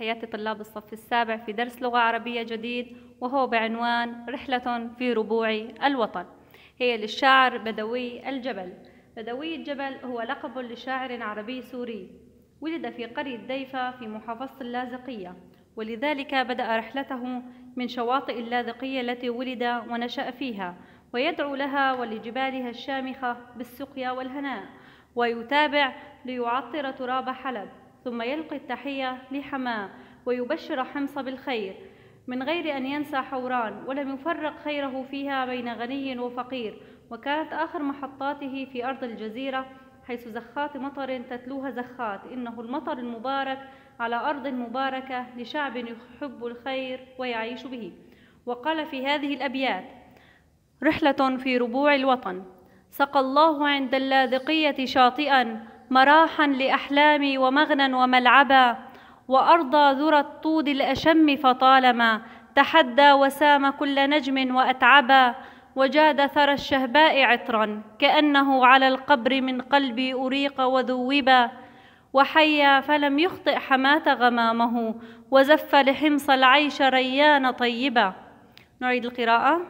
حياة طلاب الصف السابع في درس لغة عربية جديد وهو بعنوان رحلة في ربوع الوطن هي للشاعر بدوي الجبل بدوي الجبل هو لقب لشاعر عربي سوري ولد في قرية ديفة في محافظة اللاذقية ولذلك بدأ رحلته من شواطئ اللاذقية التي ولد ونشأ فيها ويدعو لها ولجبالها الشامخة بالسقيا والهناء ويتابع ليعطر تراب حلب ثم يلقي التحية لحماه ويبشر حمص بالخير من غير أن ينسى حوران ولم يفرق خيره فيها بين غني وفقير وكانت آخر محطاته في أرض الجزيرة حيث زخات مطر تتلوها زخات إنه المطر المبارك على أرض مباركة لشعب يحب الخير ويعيش به وقال في هذه الأبيات رحلة في ربوع الوطن سقى الله عند اللاذقية شاطئا مراحا لأحلامي ومغنى وملعبا وأرضى ذرى الطود الأشم فطالما تحدى وسام كل نجم وأتعبا وجاد ثرى الشهباء عطرا كأنه على القبر من قلبي أريق وذوبا وحيا فلم يخطئ حماة غمامه وزف لحمص العيش ريان طيبا نعيد القراءة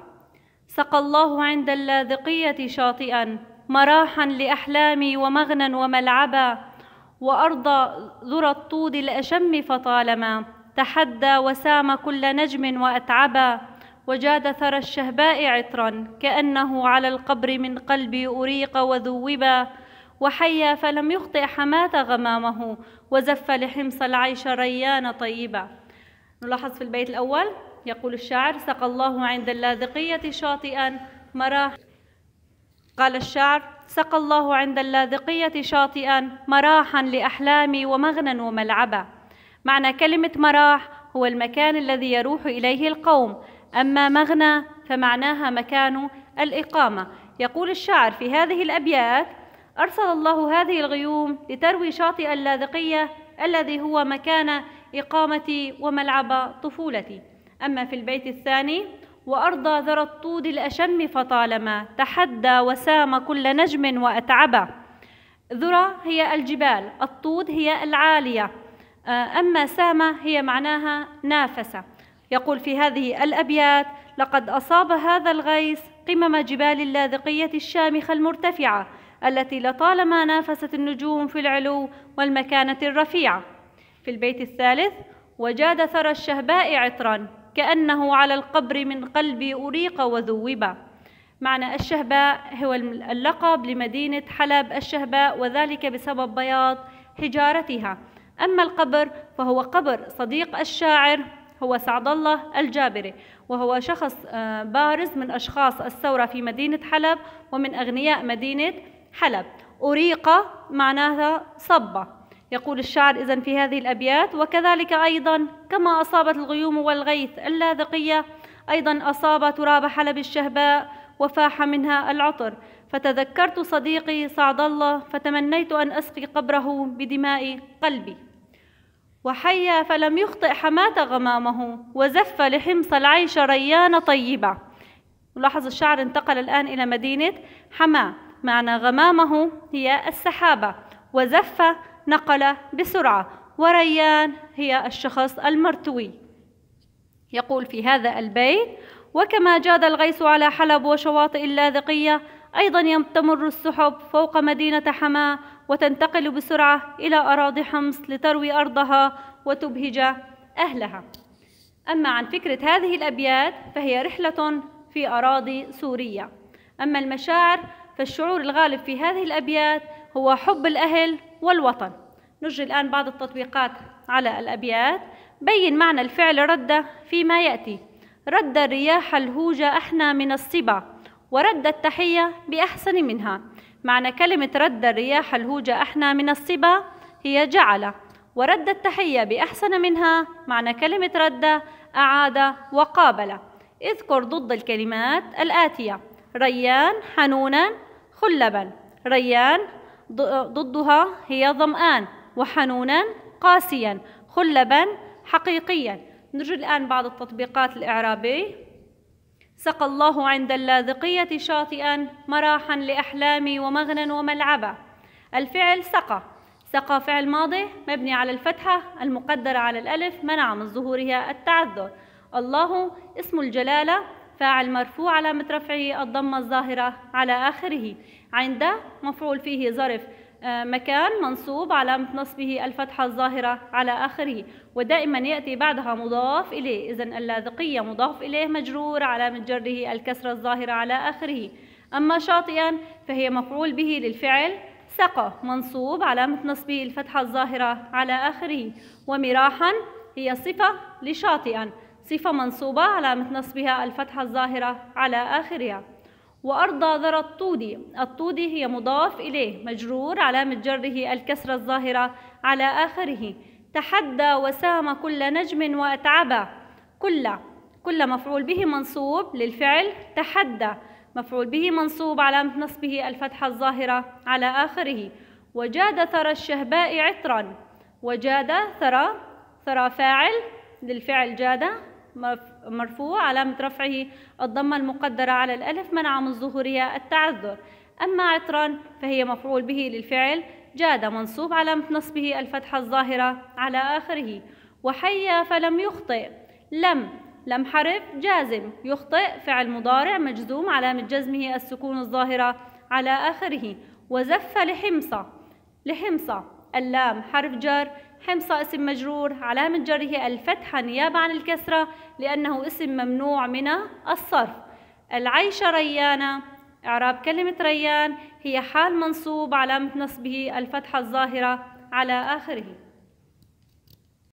سقى الله عند اللاذقية شاطئا مراحا لأحلامي ومغنى وملعبا وأرض ذرى الطود الأشم فطالما تحدى وسام كل نجم وأتعبا وجاد ثرى الشهباء عطرا كأنه على القبر من قلبي أريق وذوبا وحيا فلم يخطئ حماة غمامه وزف لحمص العيش ريان طيبا نلاحظ في البيت الأول يقول الشاعر سقى الله عند اللاذقية شاطئا مراح قال الشعر سقى الله عند اللاذقية شاطئا مراحا لأحلامي ومغنى وملعبا معنى كلمة مراح هو المكان الذي يروح إليه القوم أما مغنى فمعناها مكان الإقامة يقول الشاعر في هذه الأبيات أرسل الله هذه الغيوم لتروي شاطئ اللاذقية الذي هو مكان إقامتي وملعب طفولتي أما في البيت الثاني وأرضى ذرى الطود الأشم فطالما تحدى وسام كل نجم وأتعبا ذرى هي الجبال الطود هي العالية آه، أما سامة هي معناها نافسة يقول في هذه الأبيات لقد أصاب هذا الغيث قمم جبال اللاذقية الشامخة المرتفعة التي لطالما نافست النجوم في العلو والمكانة الرفيعة في البيت الثالث وجاد ثرى الشهباء عطرا كأنه على القبر من قلبي أريق وذوب معنى الشهباء هو اللقب لمدينة حلب الشهباء وذلك بسبب بياض حجارتها أما القبر فهو قبر صديق الشاعر هو سعد الله الجابري وهو شخص آه، بارز من أشخاص الثورة في مدينة حلب ومن أغنياء مدينة حلب أريقة معناها صبة يقول الشاعر إذا في هذه الأبيات وكذلك أيضا كما أصابت الغيوم والغيث اللاذقية أيضا أصاب تراب حلب الشهباء وفاح منها العطر فتذكرت صديقي سعد الله فتمنيت أن أسقي قبره بدماء قلبي وحيا فلم يخطئ حماة غمامه وزف لحمص العيش ريان طيبة لاحظ الشعر انتقل الآن إلى مدينة حماة معنى غمامه هي السحابة وزف نقل بسرعة وريان هي الشخص المرتوي يقول في هذا البيت وكما جاد الغيث على حلب وشواطئ اللاذقية أيضا تمر السحب فوق مدينة حماة وتنتقل بسرعة إلى أراضي حمص لتروي أرضها وتبهج أهلها أما عن فكرة هذه الأبيات فهي رحلة في أراضي سورية أما المشاعر فالشعور الغالب في هذه الأبيات هو حب الأهل والوطن نجري الآن بعض التطبيقات على الأبيات بين معنى الفعل رد فيما يأتي رد الرياح الهوجة أحنا من الصبا ورد التحية بأحسن منها معنى كلمة رد الرياح الهوجة أحنا من الصبا هي جعل ورد التحية بأحسن منها معنى كلمة رد أعاد وقابل اذكر ضد الكلمات الآتية ريان حنونا خلبا ريان ضدها هي ظمآن وحنونا قاسيا خلبا حقيقيا نرجو الآن بعض التطبيقات الإعرابي سقى الله عند اللاذقية شاطئا مراحا لأحلامي ومغنى وملعبا الفعل سقى سقى فعل ماضي مبني على الفتحة المقدرة على الألف منع من ظهورها التعذر الله اسم الجلالة فاعل مرفوع علامة رفعه الضمة الظاهرة على آخره عند مفعول فيه ظرف آه، مكان منصوب علامة نصبه الفتحة الظاهرة على آخره ودائما يأتي بعدها مضاف إليه إذا اللاذقية مضاف إليه مجرور علامة جره الكسرة الظاهرة على آخره أما شاطئا فهي مفعول به للفعل سقى منصوب علامة نصبه الفتحة الظاهرة على آخره ومراحا هي صفة لشاطئا صفة منصوبة علامة نصبها الفتحة الظاهرة على آخرها وأرضى ذرى الطودي الطودي هي مضاف إليه مجرور علامة جره الكسرة الظاهرة على آخره تحدى وسام كل نجم وأتعبا كل كل مفعول به منصوب للفعل تحدى مفعول به منصوب علامة نصبه الفتحة الظاهرة على آخره وجاد ثرى الشهباء عطرا وجاد ثرى ثرى فاعل للفعل جاد مرفوع علامة رفعه الضمة المقدرة على الألف منع من ظهورها التعذر أما عطران فهي مفعول به للفعل جاد منصوب علامة نصبه الفتحة الظاهرة على آخره وحيا فلم يخطئ لم لم حرف جازم يخطئ فعل مضارع مجزوم علامة جزمه السكون الظاهرة على آخره وزف لحمصة لحمصة اللام حرف جر حمص اسم مجرور علامة جره الفتحة نيابة عن الكسرة لأنه اسم ممنوع من الصرف العيشة ريانة إعراب كلمة ريان هي حال منصوب علامة نصبه الفتحة الظاهرة على آخره